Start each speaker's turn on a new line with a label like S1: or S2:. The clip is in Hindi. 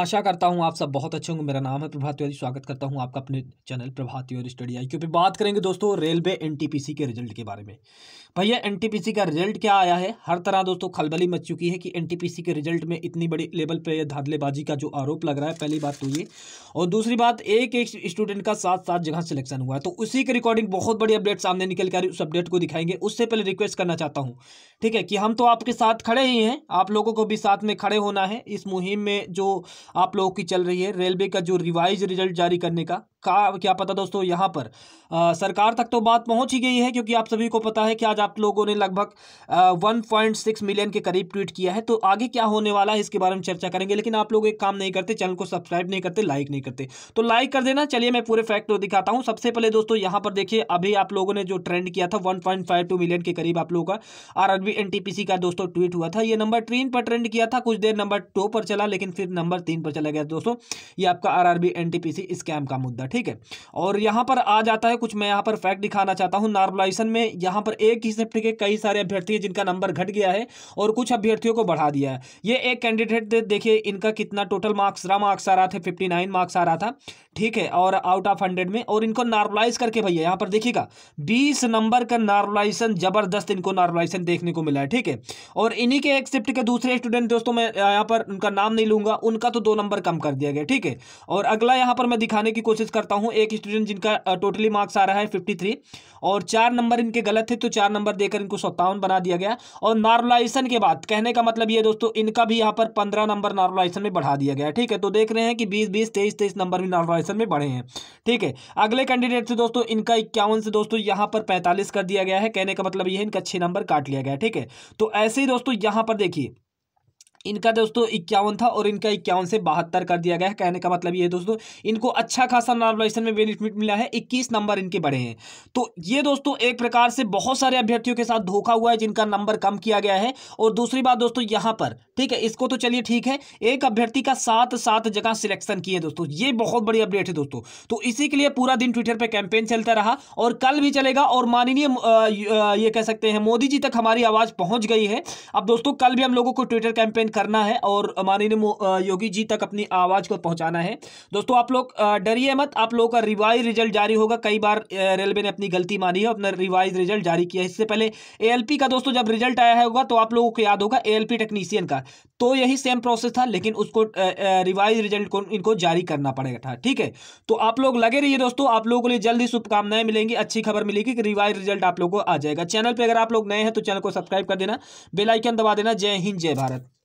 S1: आशा करता हूँ आप सब बहुत अच्छे होंगे मेरा नाम है प्रभात तिवारी स्वागत करता हूँ आपका अपने चैनल प्रभात तिवारी स्टडी आई क्यों बात करेंगे दोस्तों रेलवे एनटीपीसी के रिजल्ट के बारे में भैया एनटीपीसी का रिजल्ट क्या आया है हर तरह दोस्तों खलबली मच चुकी है कि एन के रिजल्ट में इतनी बड़ी लेवल पर धाधलेबाजी का जो आरोप लग रहा है पहली बात तो ये और दूसरी बात एक एक स्टूडेंट का सात सात जगह सिलेक्शन हुआ है तो उसी के रिकॉर्डिंग बहुत बड़ी अपडेट सामने निकल कर उस अपडेट को दिखाएंगे उससे पहले रिक्वेस्ट करना चाहता हूँ ठीक है कि हम तो आपके साथ खड़े ही हैं आप लोगों को भी साथ में खड़े होना है इस मुहिम में जो आप लोगों की चल रही है रेलवे का जो रिवाइज रिजल्ट जारी करने का का क्या पता दोस्तों यहाँ पर आ, सरकार तक तो बात पहुँच ही गई है क्योंकि आप सभी को पता है कि आज आप लोगों ने लगभग वन पॉइंट सिक्स मिलियन के करीब ट्वीट किया है तो आगे क्या होने वाला है इसके बारे में चर्चा करेंगे लेकिन आप लोग एक काम नहीं करते चैनल को सब्सक्राइब नहीं करते लाइक नहीं करते तो लाइक कर देना चलिए मैं पूरे फैक्ट दिखाता हूँ सबसे पहले दोस्तों यहाँ पर देखिए अभी आप लोगों ने जो ट्रेंड किया था वन मिलियन के करीब आप लोगों का आर एनटीपीसी का दोस्तों ट्वीट हुआ था ये नंबर तीन पर ट्रेंड किया था कुछ देर नंबर टू पर चला लेकिन फिर नंबर तीन पर चला गया दोस्तों ये आपका आर एनटीपीसी स्कैम का मुद्दा ठीक है और यहाँ पर आ जाता है कुछ मैं यहाँ पर फैक्ट दिखाना चाहता हूँ नॉर्मलाइजेशन में यहाँ पर एक ही सेक्टर के कई सारे अभ्यर्थी हैं जिनका नंबर घट गया है और कुछ अभ्यर्थियों को बढ़ा दिया है ये एक कैंडिडेट देखिए इनका कितना टोटल मार्क्स रहा मार्क्स आ रहा था फिफ्टी मार्क्स आ रहा था ठीक है और आउट ऑफ हंड्रेड में और इनको नॉर्मलाइज करके भैया यहाँ पर देखिएगा बीस नंबर का नॉर्मलाइजेशन जबरदस्त इनको नॉर्मलाइजेशन देखने को मिला है ठीक है और इन्हीं के एक शिफ्ट के दूसरे स्टूडेंट दोस्तों मैं यहाँ पर उनका नाम नहीं लूंगा उनका तो दो नंबर कम कर दिया गया ठीक है और अगला यहाँ पर मैं दिखाने की कोशिश करता हूँ एक स्टूडेंट जिनका टोटली मार्क्स आ रहा है फिफ्टी और चार नंबर इनके गलत थे तो चार नंबर देकर इनको सत्तावन बना दिया गया और नॉर्मलाइजेशन के बाद कहने का मतलब ये दोस्तों इनका भी यहाँ पर पंद्रह नंबर नॉर्मलाइजेशन में बढ़ा दिया गया ठीक है तो देख रहे हैं कि बीस बीस तेईस तेईस नंबर भी नॉर्मलाइज कंपैरिजन में बढ़े हैं ठीक है अगले कैंडिडेट से दोस्तों इनका इक्यावन से दोस्तों यहाँ पर पैंतालीस कर दिया गया है कहने का मतलब ये इनका छः नंबर काट लिया गया ठीक है तो ऐसे ही दोस्तों यहाँ पर देखिए इनका दोस्तों इक्यावन था और इनका इक्यावन से बहत्तर कर दिया गया है कहने का मतलब ये दोस्तों इनको अच्छा खासा नॉर्मलाइजेशन में बेनिफिट मिला है इक्कीस नंबर इनके बढ़े हैं तो ये दोस्तों एक प्रकार से बहुत सारे अभ्यर्थियों के साथ धोखा हुआ है जिनका नंबर कम किया गया है और दूसरी बात दोस्तों यहाँ पर ठीक है इसको तो चलिए ठीक है एक अभ्यर्थी का सात सात जगह सिलेक्शन किए दोस्तों ये बहुत बड़ी अपडेट है दोस्तों तो इसी के लिए पूरा दिन ट्विटर पर कैंपेन चलता रहा और कल भी चलेगा और माननीय ये कह सकते हैं मोदी जी तक हमारी आवाज पहुंच गई है अब दोस्तों कल भी हम लोगों को ट्विटर कैंपेन कमेंट करना है और माननीय योगी जी तक अपनी आवाज़ को पहुंचाना है दोस्तों आप लोग डरिए मत आप लोगों का रिवाइज रिजल्ट जारी होगा कई बार रेलवे ने अपनी गलती मानी है अपना रिवाइज रिजल्ट जारी किया इससे पहले ए का दोस्तों जब रिजल्ट आया होगा तो आप लोगों को याद होगा ए टेक्नीशियन का तो यही सेम प्रोसेस था लेकिन उसको रिवाइज रिजल्ट को इनको जारी करना पड़ेगा था ठीक है तो आप लोग लगे रहिए दोस्तों आप लोगों के लिए जल्दी शुभकामनाएं मिलेंगी अच्छी खबर मिलेगी कि रिवाइज रिजल्ट आप लोगों को आ जाएगा चैनल पे अगर आप लोग नए हैं तो चैनल को सब्सक्राइब कर देना बेल आइकन दबा देना जय हिंद जय भारत